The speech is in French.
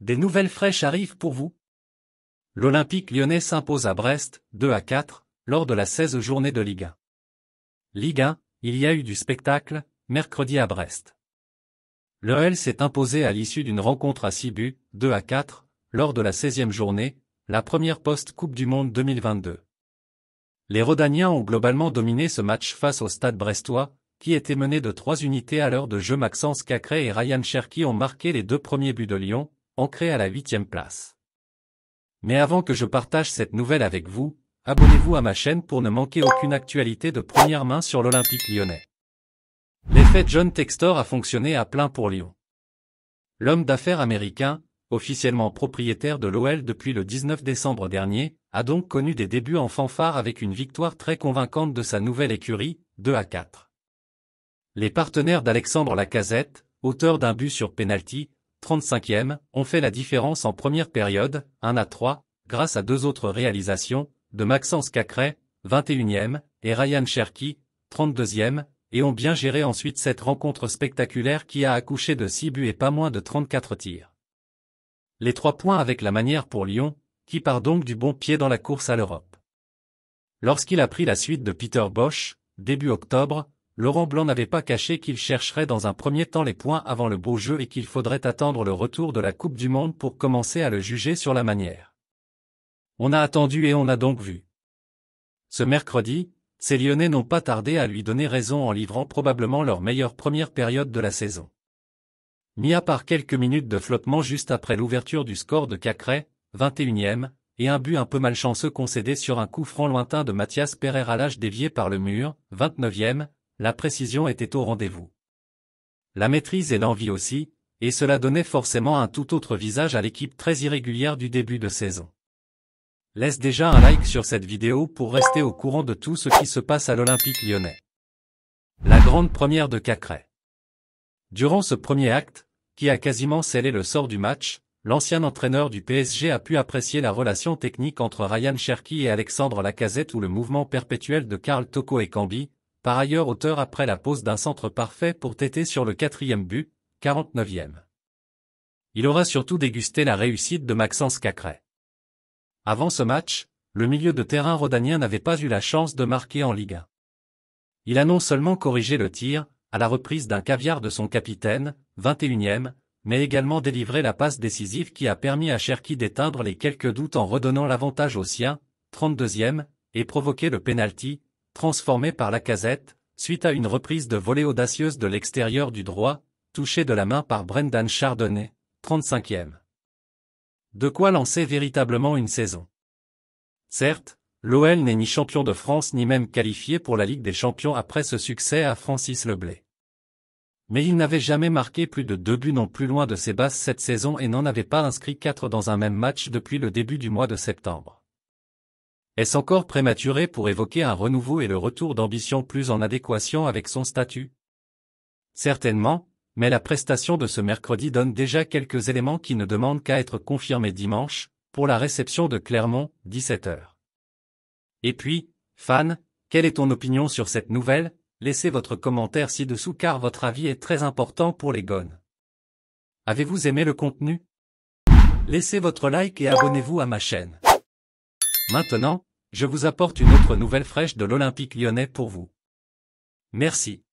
Des nouvelles fraîches arrivent pour vous. L'Olympique lyonnais s'impose à Brest, 2 à 4, lors de la 16e journée de Ligue 1. Ligue 1, il y a eu du spectacle, mercredi à Brest. Le L s'est imposé à l'issue d'une rencontre à 6 buts, 2 à 4, lors de la 16e journée, la première post-Coupe du Monde 2022. Les Rodaniens ont globalement dominé ce match face au stade brestois, qui était mené de 3 unités à l'heure de jeu Maxence Cacré et Ryan Cherki ont marqué les deux premiers buts de Lyon, ancré à la huitième place. Mais avant que je partage cette nouvelle avec vous, abonnez-vous à ma chaîne pour ne manquer aucune actualité de première main sur l'Olympique lyonnais. L'effet John Textor a fonctionné à plein pour Lyon. L'homme d'affaires américain, officiellement propriétaire de l'OL depuis le 19 décembre dernier, a donc connu des débuts en fanfare avec une victoire très convaincante de sa nouvelle écurie, 2 à 4. Les partenaires d'Alexandre Lacazette, auteur d'un but sur pénalty, 35e, ont fait la différence en première période, 1 à 3, grâce à deux autres réalisations, de Maxence Cacré, 21e, et Ryan Cherky, 32e, et ont bien géré ensuite cette rencontre spectaculaire qui a accouché de 6 buts et pas moins de 34 tirs. Les trois points avec la manière pour Lyon, qui part donc du bon pied dans la course à l'Europe. Lorsqu'il a pris la suite de Peter Bosch, début octobre, Laurent Blanc n'avait pas caché qu'il chercherait dans un premier temps les points avant le beau jeu et qu'il faudrait attendre le retour de la Coupe du Monde pour commencer à le juger sur la manière. On a attendu et on a donc vu. Ce mercredi, ces Lyonnais n'ont pas tardé à lui donner raison en livrant probablement leur meilleure première période de la saison. Mis à part quelques minutes de flottement juste après l'ouverture du score de Cacré, 21e, et un but un peu malchanceux concédé sur un coup franc lointain de Mathias Pereira l'âge dévié par le mur, 29e, la précision était au rendez-vous. La maîtrise et l'envie aussi, et cela donnait forcément un tout autre visage à l'équipe très irrégulière du début de saison. Laisse déjà un like sur cette vidéo pour rester au courant de tout ce qui se passe à l'Olympique lyonnais. La grande première de Cacré. Durant ce premier acte, qui a quasiment scellé le sort du match, l'ancien entraîneur du PSG a pu apprécier la relation technique entre Ryan Cherki et Alexandre Lacazette ou le mouvement perpétuel de Karl Toko et Cambi, par ailleurs auteur après la pose d'un centre parfait pour têter sur le quatrième but, 49e. Il aura surtout dégusté la réussite de Maxence Cacret. Avant ce match, le milieu de terrain rodanien n'avait pas eu la chance de marquer en Ligue 1. Il a non seulement corrigé le tir, à la reprise d'un caviar de son capitaine, 21e, mais également délivré la passe décisive qui a permis à Cherki d'éteindre les quelques doutes en redonnant l'avantage au sien, 32e, et provoquer le penalty, transformé par la casette, suite à une reprise de volée audacieuse de l'extérieur du droit, touché de la main par Brendan Chardonnay, 35e. De quoi lancer véritablement une saison. Certes, l'OL n'est ni champion de France ni même qualifié pour la Ligue des champions après ce succès à Francis Leblay. Mais il n'avait jamais marqué plus de deux buts non plus loin de ses basses cette saison et n'en avait pas inscrit quatre dans un même match depuis le début du mois de septembre. Est-ce encore prématuré pour évoquer un renouveau et le retour d'ambition plus en adéquation avec son statut Certainement, mais la prestation de ce mercredi donne déjà quelques éléments qui ne demandent qu'à être confirmés dimanche, pour la réception de Clermont, 17h. Et puis, fan, quelle est ton opinion sur cette nouvelle Laissez votre commentaire ci-dessous car votre avis est très important pour les gones. Avez-vous aimé le contenu Laissez votre like et abonnez-vous à ma chaîne. Maintenant, je vous apporte une autre nouvelle fraîche de l'Olympique lyonnais pour vous. Merci.